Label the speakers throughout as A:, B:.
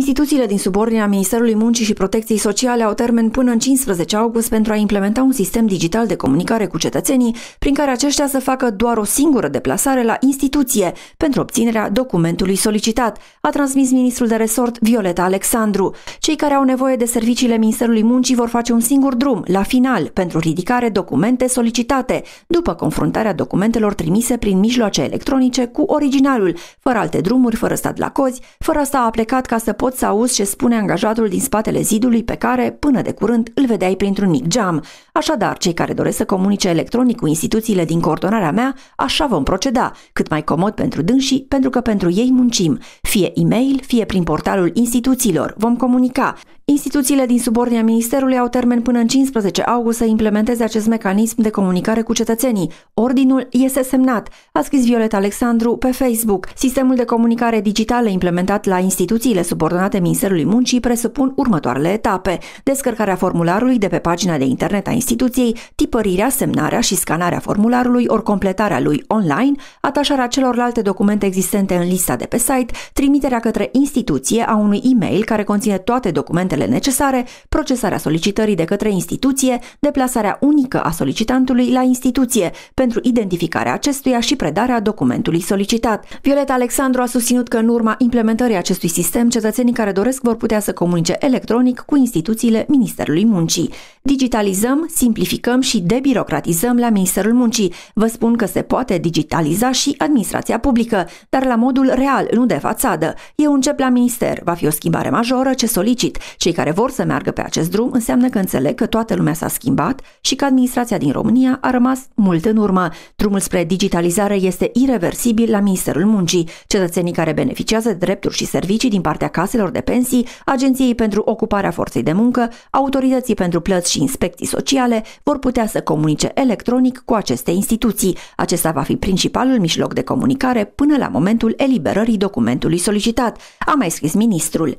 A: Instituțiile din subordinea Ministerului Muncii și Protecției Sociale au termen până în 15 august pentru a implementa un sistem digital de comunicare cu cetățenii, prin care aceștia să facă doar o singură deplasare la instituție pentru obținerea documentului solicitat, a transmis ministrul de resort Violeta Alexandru. Cei care au nevoie de serviciile Ministerului Muncii vor face un singur drum, la final, pentru ridicare documente solicitate, după confruntarea documentelor trimise prin mijloace electronice cu originalul, fără alte drumuri, fără stat la cozi, fără asta a plecat ca să poți pot să auzi ce spune angajatul din spatele zidului pe care, până de curând, îl vedeai printr-un mic geam. Așadar, cei care doresc să comunice electronic cu instituțiile din coordonarea mea, așa vom proceda, cât mai comod pentru dânsii, pentru că pentru ei muncim, fie e-mail, fie prin portalul instituțiilor. Vom comunica. Instituțiile din subordinea Ministerului au termen până în 15 august să implementeze acest mecanism de comunicare cu cetățenii. Ordinul este semnat, a scris Violeta Alexandru pe Facebook. Sistemul de comunicare digitală implementat la instituțiile subordonate coordonate Ministerului Muncii presupun următoarele etape. Descărcarea formularului de pe pagina de internet a instituției, tipărirea, semnarea și scanarea formularului, ori completarea lui online, atașarea celorlalte documente existente în lista de pe site, trimiterea către instituție a unui e-mail care conține toate documentele necesare, procesarea solicitării de către instituție, deplasarea unică a solicitantului la instituție pentru identificarea acestuia și predarea documentului solicitat. Violeta Alexandru a susținut că în urma implementării acestui sistem, cetățenii cetățenii care doresc vor putea să comunice electronic cu instituțiile Ministerului Muncii. Digitalizăm, simplificăm și debirocratizăm la Ministerul Muncii. Vă spun că se poate digitaliza și administrația publică, dar la modul real, nu de fațadă. Eu încep la minister, va fi o schimbare majoră ce solicit. Cei care vor să meargă pe acest drum înseamnă că înțeleg că toată lumea s-a schimbat și că administrația din România a rămas mult în urmă. Drumul spre digitalizare este irreversibil la Ministerul Muncii. Cetățenii care beneficiază de drepturi și servicii din partea casă caselor de pensii, Agenției pentru Ocuparea Forței de Muncă, Autorității pentru Plăți și Inspecții Sociale vor putea să comunice electronic cu aceste instituții. Acesta va fi principalul mijloc de comunicare până la momentul eliberării documentului solicitat, a mai scris ministrul.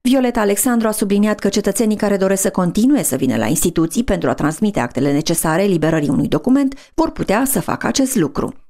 A: Violeta Alexandru a subliniat că cetățenii care doresc să continue să vină la instituții pentru a transmite actele necesare liberării unui document vor putea să facă acest lucru.